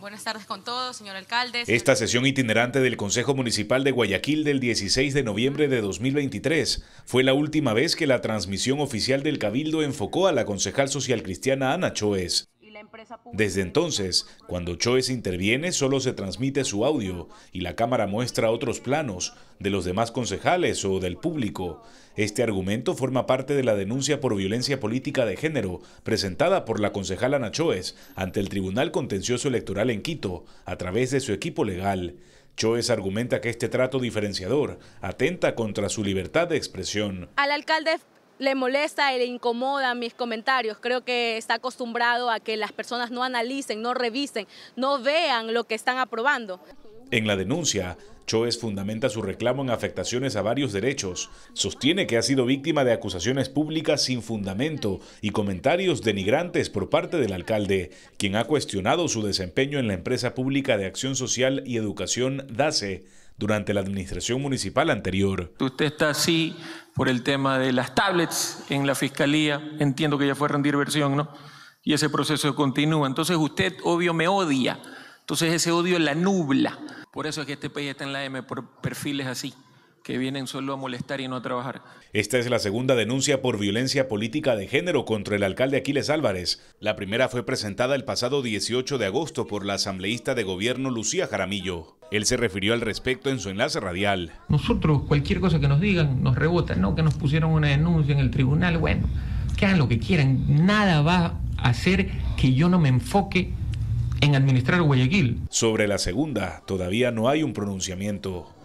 Buenas tardes con todos, señor alcalde. Esta sesión itinerante del Consejo Municipal de Guayaquil del 16 de noviembre de 2023 fue la última vez que la transmisión oficial del Cabildo enfocó a la concejal social cristiana Ana Choes, desde entonces, cuando Choes interviene, solo se transmite su audio y la cámara muestra otros planos de los demás concejales o del público. Este argumento forma parte de la denuncia por violencia política de género presentada por la concejala Ana Choes ante el Tribunal Contencioso Electoral en Quito a través de su equipo legal. Choes argumenta que este trato diferenciador atenta contra su libertad de expresión. Al alcalde le molesta y le incomoda mis comentarios. Creo que está acostumbrado a que las personas no analicen, no revisen, no vean lo que están aprobando. En la denuncia, Choes fundamenta su reclamo en afectaciones a varios derechos. Sostiene que ha sido víctima de acusaciones públicas sin fundamento y comentarios denigrantes por parte del alcalde, quien ha cuestionado su desempeño en la empresa pública de acción social y educación DACE durante la administración municipal anterior. Usted está así por el tema de las tablets en la fiscalía, entiendo que ya fue a rendir versión, ¿no? Y ese proceso continúa. Entonces usted, obvio, me odia. Entonces ese odio la nubla. Por eso es que este país está en la M, por perfiles así que vienen solo a molestar y no a trabajar. Esta es la segunda denuncia por violencia política de género contra el alcalde Aquiles Álvarez. La primera fue presentada el pasado 18 de agosto por la asambleísta de gobierno Lucía Jaramillo. Él se refirió al respecto en su enlace radial. Nosotros, cualquier cosa que nos digan, nos rebota, ¿no? Que nos pusieron una denuncia en el tribunal, bueno, que hagan lo que quieran, nada va a hacer que yo no me enfoque en administrar Guayaquil. Sobre la segunda, todavía no hay un pronunciamiento.